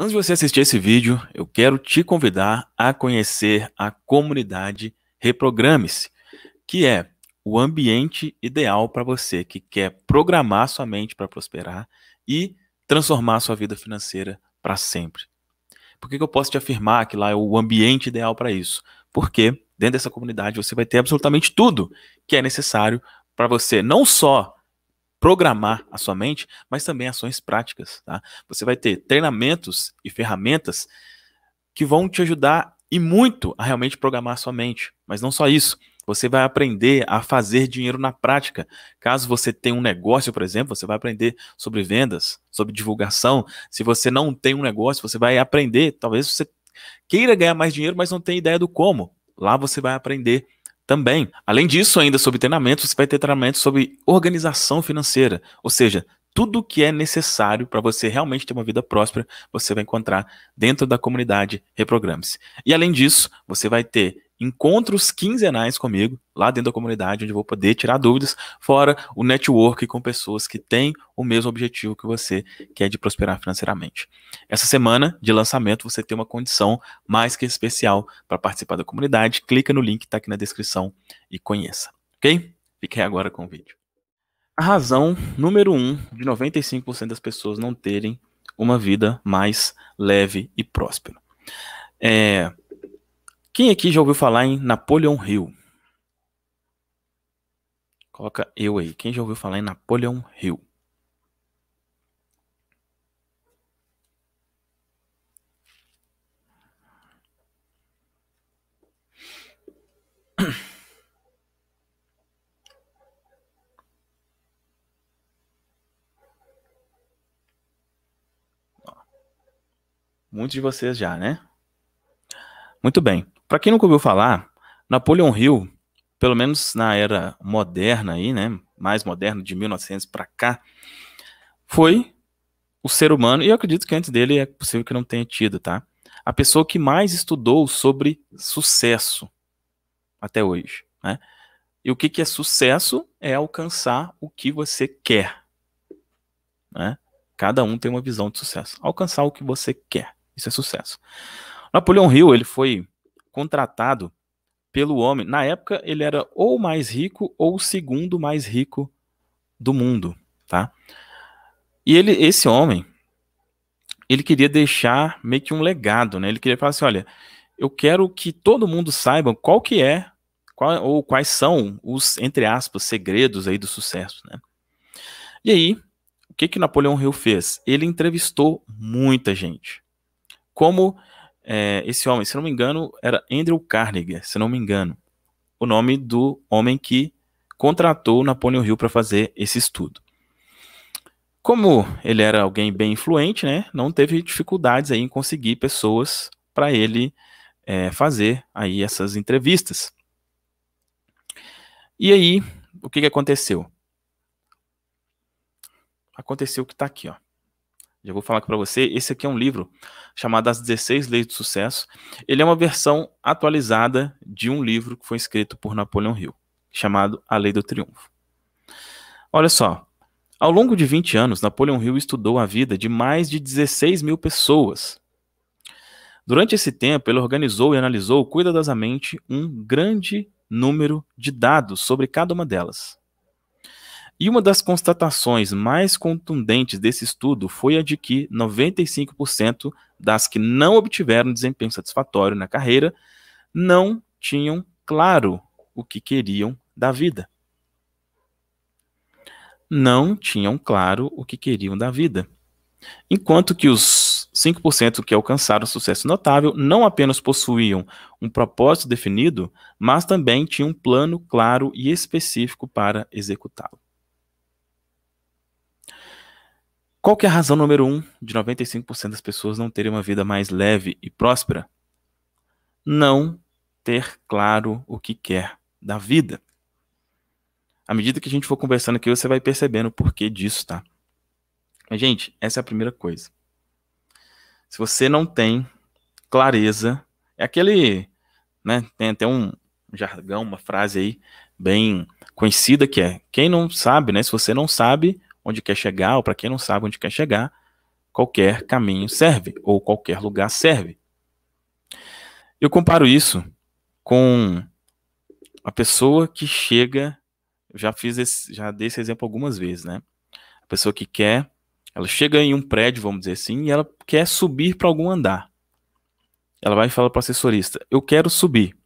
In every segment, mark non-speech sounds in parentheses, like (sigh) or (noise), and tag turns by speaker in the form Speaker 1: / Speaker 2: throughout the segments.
Speaker 1: Antes de você assistir esse vídeo, eu quero te convidar a conhecer a comunidade Reprograme-se, que é o ambiente ideal para você que quer programar sua mente para prosperar e transformar sua vida financeira para sempre. Por que, que eu posso te afirmar que lá é o ambiente ideal para isso? Porque dentro dessa comunidade você vai ter absolutamente tudo que é necessário para você não só programar a sua mente, mas também ações práticas. Tá? Você vai ter treinamentos e ferramentas que vão te ajudar e muito a realmente programar a sua mente. Mas não só isso. Você vai aprender a fazer dinheiro na prática. Caso você tenha um negócio, por exemplo, você vai aprender sobre vendas, sobre divulgação. Se você não tem um negócio, você vai aprender. Talvez você queira ganhar mais dinheiro, mas não tem ideia do como. Lá você vai aprender também. Além disso, ainda sobre treinamento, você vai ter treinamento sobre organização financeira, ou seja, tudo que é necessário para você realmente ter uma vida próspera, você vai encontrar dentro da comunidade Reprograme-se. E além disso, você vai ter encontros quinzenais comigo, lá dentro da comunidade, onde eu vou poder tirar dúvidas, fora o network com pessoas que têm o mesmo objetivo que você, que é de prosperar financeiramente. Essa semana de lançamento, você tem uma condição mais que especial para participar da comunidade. Clica no link que está aqui na descrição e conheça, ok? Fique aí agora com o vídeo. A razão número um de 95% das pessoas não terem uma vida mais leve e próspera. É, quem aqui já ouviu falar em Napoleon Hill? Coloca eu aí. Quem já ouviu falar em Napoleon Hill? Muitos de vocês já, né? Muito bem. Para quem nunca ouviu falar, Napoleon Hill, pelo menos na era moderna aí, né, mais moderna de 1900 para cá, foi o ser humano e eu acredito que antes dele é possível que não tenha tido, tá? A pessoa que mais estudou sobre sucesso até hoje, né? E o que, que é sucesso? É alcançar o que você quer. Né? Cada um tem uma visão de sucesso. Alcançar o que você quer. Isso é sucesso. Napoleão Hill, ele foi contratado pelo homem. Na época, ele era ou mais rico ou o segundo mais rico do mundo, tá? E ele, esse homem, ele queria deixar meio que um legado, né? Ele queria falar assim, olha, eu quero que todo mundo saiba qual que é, qual, ou quais são os, entre aspas, segredos aí do sucesso, né? E aí, o que que Napoleão Hill fez? Ele entrevistou muita gente. Como é, esse homem, se não me engano, era Andrew Carnegie, se não me engano, o nome do homem que contratou Napoleon Hill para fazer esse estudo. Como ele era alguém bem influente, né, não teve dificuldades aí em conseguir pessoas para ele é, fazer aí essas entrevistas. E aí, o que, que aconteceu? Aconteceu o que está aqui, ó. Já vou falar aqui para você. Esse aqui é um livro chamado As 16 Leis do Sucesso. Ele é uma versão atualizada de um livro que foi escrito por Napoleon Hill, chamado A Lei do Triunfo. Olha só. Ao longo de 20 anos, Napoleon Hill estudou a vida de mais de 16 mil pessoas. Durante esse tempo, ele organizou e analisou cuidadosamente um grande número de dados sobre cada uma delas. E uma das constatações mais contundentes desse estudo foi a de que 95% das que não obtiveram desempenho satisfatório na carreira não tinham claro o que queriam da vida. Não tinham claro o que queriam da vida. Enquanto que os 5% que alcançaram sucesso notável não apenas possuíam um propósito definido, mas também tinham um plano claro e específico para executá-lo. Qual que é a razão número um de 95% das pessoas não terem uma vida mais leve e próspera? Não ter claro o que quer da vida. À medida que a gente for conversando aqui, você vai percebendo o porquê disso, tá? Mas, gente, essa é a primeira coisa. Se você não tem clareza, é aquele, né, tem até um jargão, uma frase aí bem conhecida que é: quem não sabe, né, se você não sabe, onde quer chegar, ou para quem não sabe onde quer chegar, qualquer caminho serve, ou qualquer lugar serve. Eu comparo isso com a pessoa que chega, eu já fiz esse, já dei esse exemplo algumas vezes, né? A pessoa que quer, ela chega em um prédio, vamos dizer assim, e ela quer subir para algum andar. Ela vai falar para o assessorista: "Eu quero subir".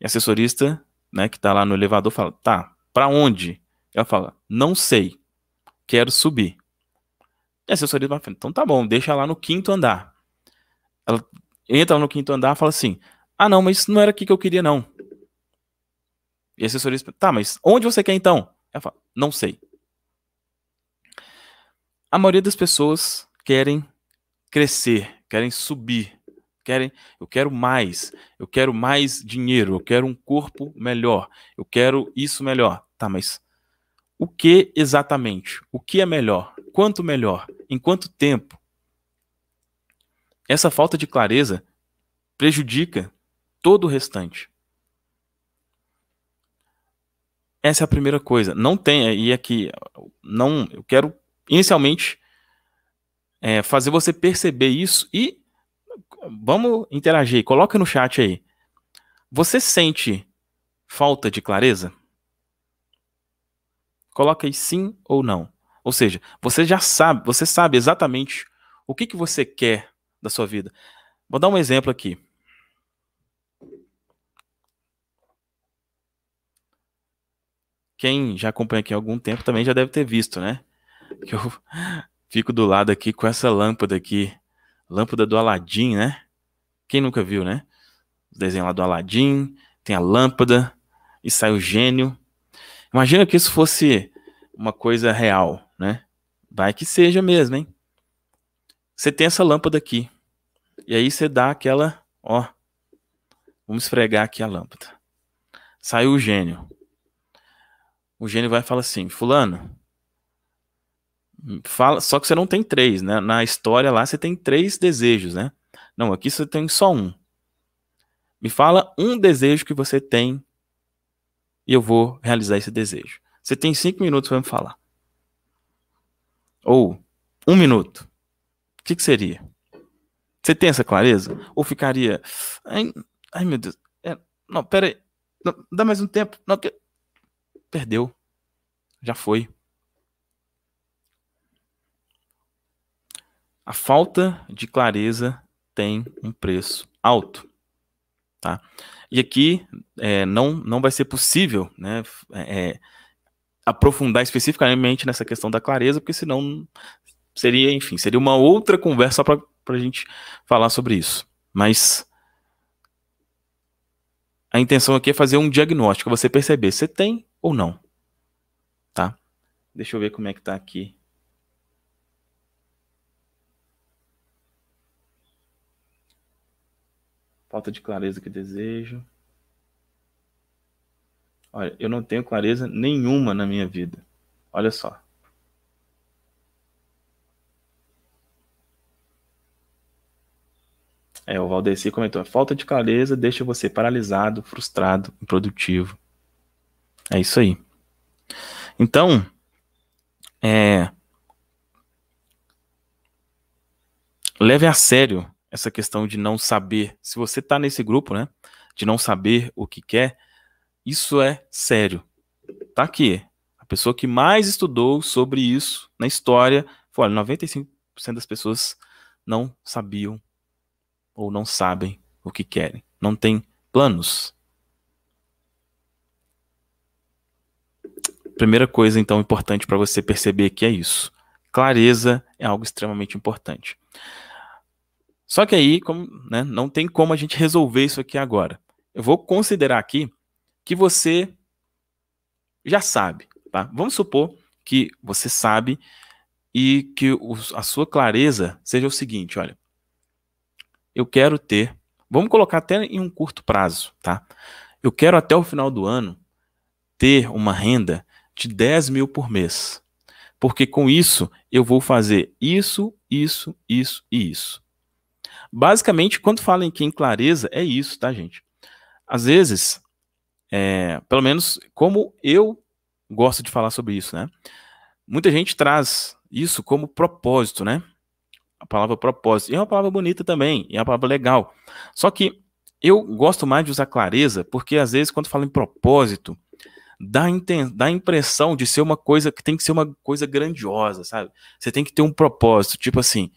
Speaker 1: E a assessorista, né, que está lá no elevador fala: "Tá, para onde?" Ela fala: "Não sei" quero subir. E a assessoria vai então tá bom, deixa lá no quinto andar. Ela entra no quinto andar e fala assim: ah, não, mas isso não era aqui que eu queria, não. E a assessoria tá, mas onde você quer então? Ela fala: não sei. A maioria das pessoas querem crescer, querem subir, querem, eu quero mais, eu quero mais dinheiro, eu quero um corpo melhor, eu quero isso melhor. Tá, mas o que exatamente? O que é melhor? Quanto melhor? Em quanto tempo? Essa falta de clareza prejudica todo o restante. Essa é a primeira coisa. Não tem, e aqui, é não, eu quero inicialmente é, fazer você perceber isso e vamos interagir. Coloca no chat aí. Você sente falta de clareza? coloca aí sim ou não. Ou seja, você já sabe, você sabe exatamente o que, que você quer da sua vida. Vou dar um exemplo aqui. Quem já acompanha aqui há algum tempo também já deve ter visto, né? Que eu (laughs) fico do lado aqui com essa lâmpada aqui. Lâmpada do Aladim, né? Quem nunca viu, né? O desenho lá do Aladim, tem a lâmpada e sai o gênio Imagina que isso fosse uma coisa real, né? Vai que seja mesmo, hein? Você tem essa lâmpada aqui. E aí você dá aquela, ó. Vamos esfregar aqui a lâmpada. Saiu o gênio. O gênio vai falar assim: Fulano, fala, só que você não tem três, né? Na história lá você tem três desejos, né? Não, aqui você tem só um. Me fala um desejo que você tem e eu vou realizar esse desejo. Você tem cinco minutos para me falar. Ou um minuto. O que, que seria? Você tem essa clareza? Ou ficaria. Ai, ai meu Deus. É, não, pera aí. Não, dá mais um tempo. Não, que... Perdeu. Já foi. A falta de clareza tem um preço alto. Tá? E aqui é, não, não vai ser possível né, é, é, aprofundar especificamente nessa questão da clareza, porque senão seria, enfim, seria uma outra conversa para a gente falar sobre isso. Mas a intenção aqui é fazer um diagnóstico, você perceber se tem ou não. Tá? Deixa eu ver como é que está aqui falta de clareza que desejo. Olha, eu não tenho clareza nenhuma na minha vida. Olha só. É, o Valdeci comentou: falta de clareza deixa você paralisado, frustrado, improdutivo. É isso aí. Então, é, leve a sério essa questão de não saber. Se você está nesse grupo, né? De não saber o que quer, isso é sério. Tá aqui. A pessoa que mais estudou sobre isso na história, foi, olha, 95% das pessoas não sabiam ou não sabem o que querem. Não tem planos. Primeira coisa, então, importante para você perceber que é isso. Clareza é algo extremamente importante. Só que aí, como, né, não tem como a gente resolver isso aqui agora. Eu vou considerar aqui que você já sabe. Tá? Vamos supor que você sabe e que a sua clareza seja o seguinte: olha, eu quero ter. Vamos colocar até em um curto prazo, tá? Eu quero até o final do ano ter uma renda de 10 mil por mês. Porque com isso eu vou fazer isso, isso, isso e isso. Basicamente, quando fala em quem clareza, é isso, tá, gente? Às vezes, é, pelo menos como eu gosto de falar sobre isso, né? Muita gente traz isso como propósito, né? A palavra propósito. E é uma palavra bonita também, é uma palavra legal. Só que eu gosto mais de usar clareza, porque às vezes quando falam em propósito, dá, dá a impressão de ser uma coisa que tem que ser uma coisa grandiosa, sabe? Você tem que ter um propósito, tipo assim,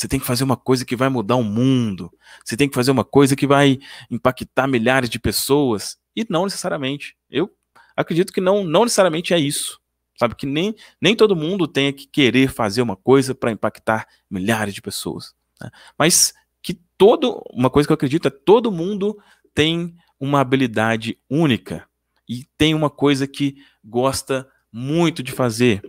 Speaker 1: você tem que fazer uma coisa que vai mudar o mundo. Você tem que fazer uma coisa que vai impactar milhares de pessoas. E não necessariamente. Eu acredito que não, não necessariamente é isso. Sabe que nem, nem todo mundo tem que querer fazer uma coisa para impactar milhares de pessoas. Né? Mas que todo, uma coisa que eu acredito é que todo mundo tem uma habilidade única e tem uma coisa que gosta muito de fazer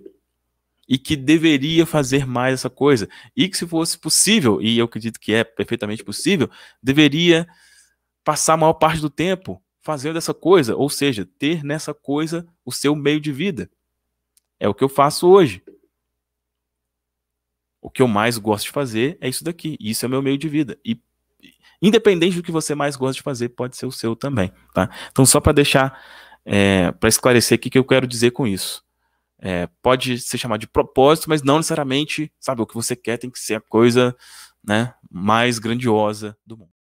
Speaker 1: e que deveria fazer mais essa coisa. E que, se fosse possível, e eu acredito que é perfeitamente possível, deveria passar a maior parte do tempo fazendo essa coisa, ou seja, ter nessa coisa o seu meio de vida. É o que eu faço hoje. O que eu mais gosto de fazer é isso daqui. Isso é meu meio de vida. E independente do que você mais gosta de fazer, pode ser o seu também, tá? Então só para deixar, é, para esclarecer o que eu quero dizer com isso é, pode ser chamado de propósito, mas não necessariamente, sabe, o que você quer tem que ser a coisa né, mais grandiosa do mundo.